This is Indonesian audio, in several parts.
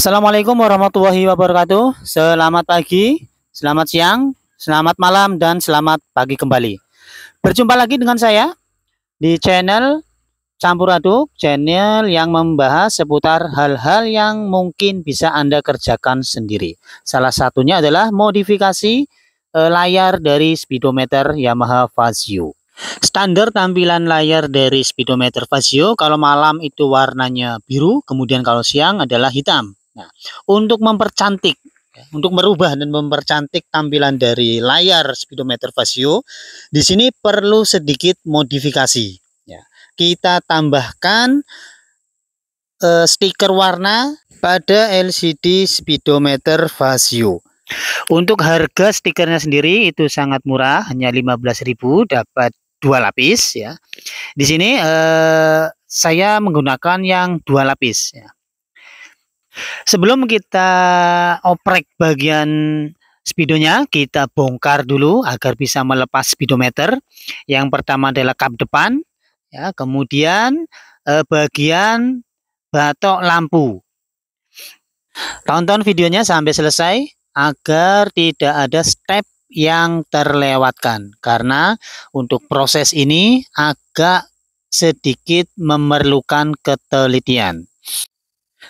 Assalamualaikum warahmatullahi wabarakatuh. Selamat pagi, selamat siang, selamat malam, dan selamat pagi kembali. Berjumpa lagi dengan saya di channel Campur Aduk, channel yang membahas seputar hal-hal yang mungkin bisa Anda kerjakan sendiri. Salah satunya adalah modifikasi eh, layar dari speedometer Yamaha Fazio. Standar tampilan layar dari speedometer Fazio, kalau malam itu warnanya biru, kemudian kalau siang adalah hitam. Nah, untuk mempercantik ya, untuk merubah dan mempercantik tampilan dari layar speedometer Vasio, di sini perlu sedikit modifikasi. Ya. Kita tambahkan uh, stiker warna pada LCD speedometer Vasio. Untuk harga stikernya sendiri itu sangat murah, hanya 15.000 dapat dua lapis ya. Di sini eh, saya menggunakan yang dua lapis ya. Sebelum kita oprek bagian speedonya, kita bongkar dulu agar bisa melepas speedometer. Yang pertama adalah kap depan, ya, kemudian eh, bagian batok lampu. Tonton videonya sampai selesai agar tidak ada step yang terlewatkan karena untuk proses ini agak sedikit memerlukan ketelitian.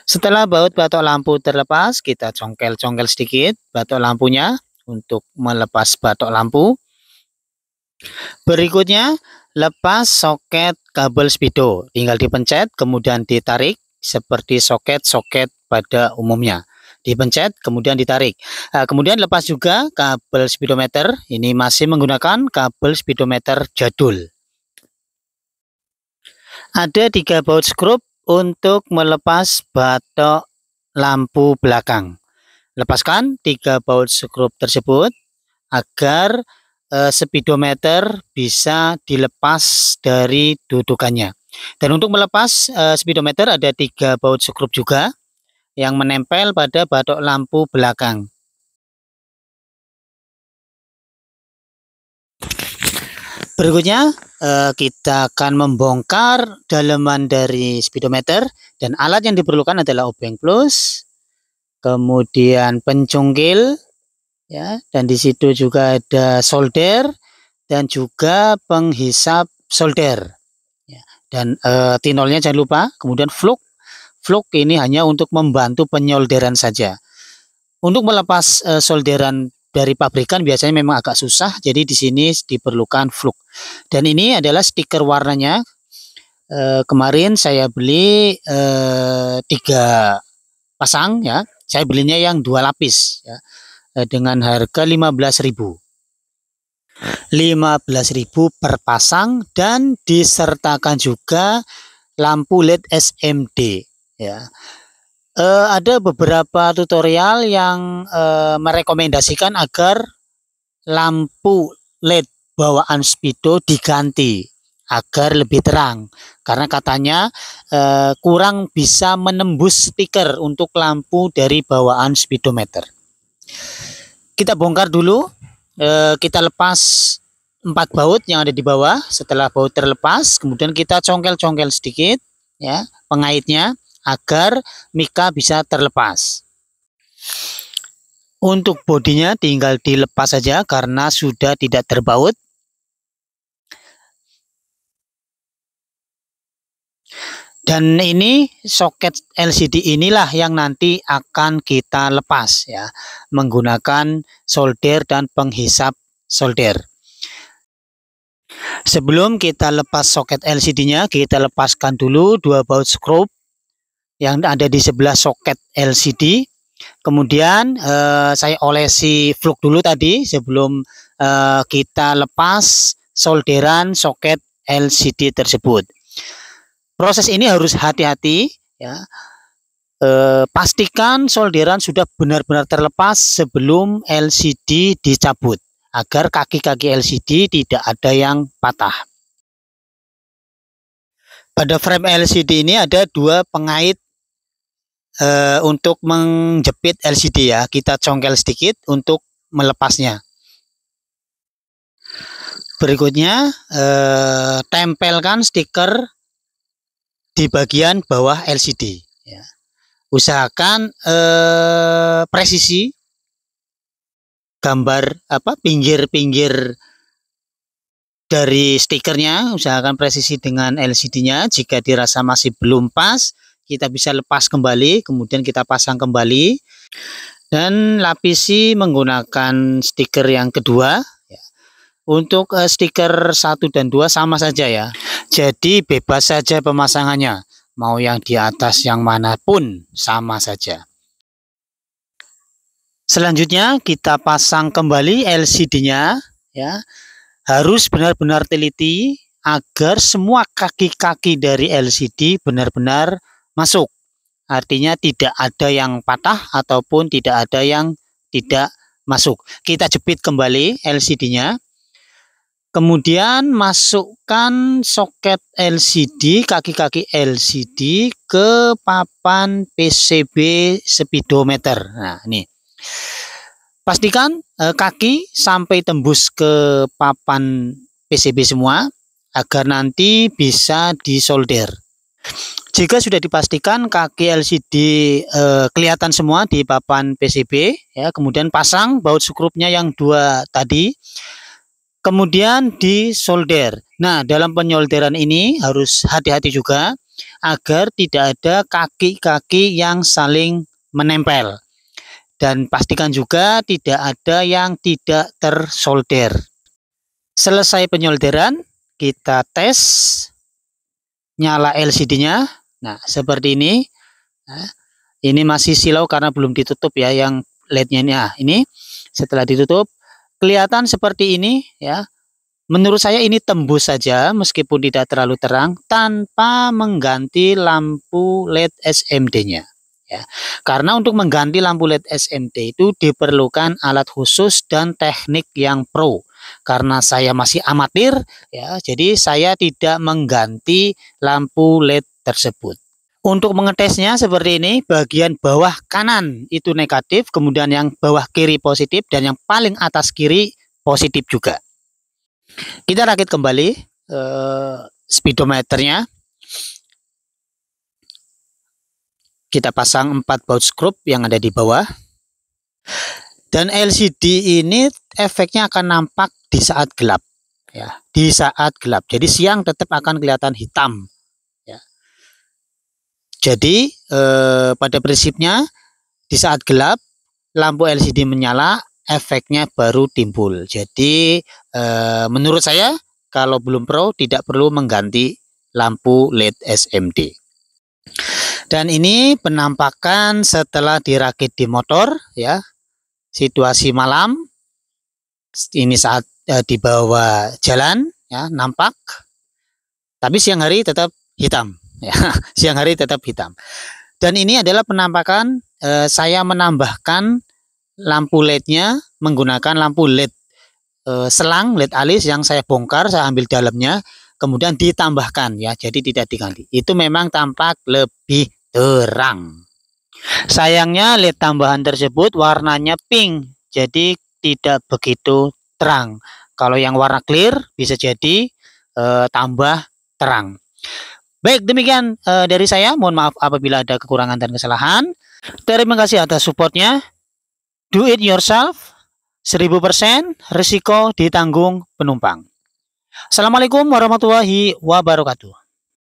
Setelah baut batok lampu terlepas, kita congkel-congkel sedikit batok lampunya untuk melepas batok lampu. Berikutnya, lepas soket kabel speedo. Tinggal dipencet, kemudian ditarik seperti soket-soket pada umumnya. Dipencet, kemudian ditarik. Eh, kemudian lepas juga kabel speedometer. Ini masih menggunakan kabel speedometer jadul. Ada tiga baut skrup untuk melepas batok lampu belakang. Lepaskan tiga baut skrup tersebut agar eh, speedometer bisa dilepas dari dudukannya. Dan untuk melepas eh, speedometer ada tiga baut skrup juga yang menempel pada batok lampu belakang. Berikutnya eh, kita akan membongkar daleman dari speedometer dan alat yang diperlukan adalah obeng plus, kemudian pencungkil, ya, dan di situ juga ada solder dan juga penghisap solder. Ya. dan eh, tinolnya jangan lupa, kemudian fluk, fluk ini hanya untuk membantu penyolderan saja. Untuk melepas eh, solderan dari pabrikan biasanya memang agak susah, jadi di sini diperlukan fluk. Dan ini adalah stiker warnanya. E, kemarin saya beli e, tiga pasang ya, saya belinya yang dua lapis ya, e, dengan harga 15.000. 15.000 per pasang dan disertakan juga lampu LED SMD ya uh, ada beberapa tutorial yang uh, merekomendasikan agar lampu LED bawaan Speedo diganti agar lebih terang karena katanya eh, kurang bisa menembus speaker untuk lampu dari bawaan speedometer. Kita bongkar dulu, eh, kita lepas empat baut yang ada di bawah. Setelah baut terlepas, kemudian kita congkel-congkel sedikit, ya pengaitnya agar Mika bisa terlepas. Untuk bodinya tinggal dilepas saja karena sudah tidak terbaut. Dan ini soket LCD inilah yang nanti akan kita lepas ya menggunakan solder dan penghisap solder. Sebelum kita lepas soket LCD-nya, kita lepaskan dulu dua baut skrup yang ada di sebelah soket LCD. Kemudian eh, saya olesi flux dulu tadi sebelum eh, kita lepas solderan soket LCD tersebut. Proses ini harus hati-hati ya. Eh, pastikan solderan sudah benar-benar terlepas sebelum LCD dicabut agar kaki-kaki LCD tidak ada yang patah. Pada frame LCD ini ada dua pengait uh, untuk menjepit LCD ya. Kita congkel sedikit untuk melepasnya. Berikutnya uh, tempelkan stiker di bagian bawah LCD. Ya. Usahakan eh, presisi gambar apa pinggir-pinggir dari stikernya. Usahakan presisi dengan LCD-nya. Jika dirasa masih belum pas, kita bisa lepas kembali, kemudian kita pasang kembali dan lapisi menggunakan stiker yang kedua. Ya. Untuk eh, stiker 1 dan 2 sama saja ya. Jadi bebas saja pemasangannya. Mau yang di atas yang manapun sama saja. Selanjutnya kita pasang kembali LCD-nya ya. Harus benar-benar teliti agar semua kaki-kaki dari LCD benar-benar masuk. Artinya tidak ada yang patah ataupun tidak ada yang tidak masuk. Kita jepit kembali LCD-nya. Kemudian masukkan soket LCD, kaki-kaki LCD ke papan PCB speedometer. Nah, ini. Pastikan eh, kaki sampai tembus ke papan PCB semua agar nanti bisa disolder. Jika sudah dipastikan kaki LCD e, eh, kelihatan semua di papan PCB, ya, kemudian pasang baut skrupnya yang dua tadi, kemudian disolder. Nah, dalam penyolderan ini harus hati-hati juga agar tidak ada kaki-kaki yang saling menempel. Dan pastikan juga tidak ada yang tidak tersolder. Selesai penyolderan, kita tes nyala LCD-nya Nah, seperti ini. Nah, ini masih silau karena belum ditutup ya yang LED-nya ini. Nah, ini setelah ditutup kelihatan seperti ini ya. Menurut saya ini tembus saja meskipun tidak terlalu terang tanpa mengganti lampu LED SMD-nya. Ya. Karena untuk mengganti lampu LED SMD itu diperlukan alat khusus dan teknik yang pro. Karena saya masih amatir, ya, jadi saya tidak mengganti lampu LED tersebut. Untuk mengetesnya seperti ini, bagian bawah kanan itu negatif, kemudian yang bawah kiri positif, dan yang paling atas kiri positif juga. Kita rakit kembali eh, speedometernya. Kita pasang empat baut skrup yang ada di bawah. Dan LCD ini efeknya akan nampak di saat gelap. ya Di saat gelap, jadi siang tetap akan kelihatan hitam jadi eh, pada prinsipnya di saat gelap lampu LCD menyala efeknya baru timbul. Jadi eh, menurut saya kalau belum pro tidak perlu mengganti lampu LED SMD. Dan ini penampakan setelah dirakit di motor ya. Situasi malam ini saat eh, di bawah jalan ya nampak. Tapi siang hari tetap hitam ya, siang hari tetap hitam. Dan ini adalah penampakan eh, saya menambahkan lampu LED-nya menggunakan lampu LED eh, selang LED alis yang saya bongkar, saya ambil dalamnya, kemudian ditambahkan ya, jadi tidak diganti. Itu memang tampak lebih terang. Sayangnya LED tambahan tersebut warnanya pink, jadi tidak begitu terang. Kalau yang warna clear bisa jadi eh, tambah terang. Baik, demikian uh, dari saya. Mohon maaf apabila ada kekurangan dan kesalahan. Terima kasih atas supportnya. Do it yourself. 1000% risiko ditanggung penumpang. Assalamualaikum warahmatullahi wabarakatuh.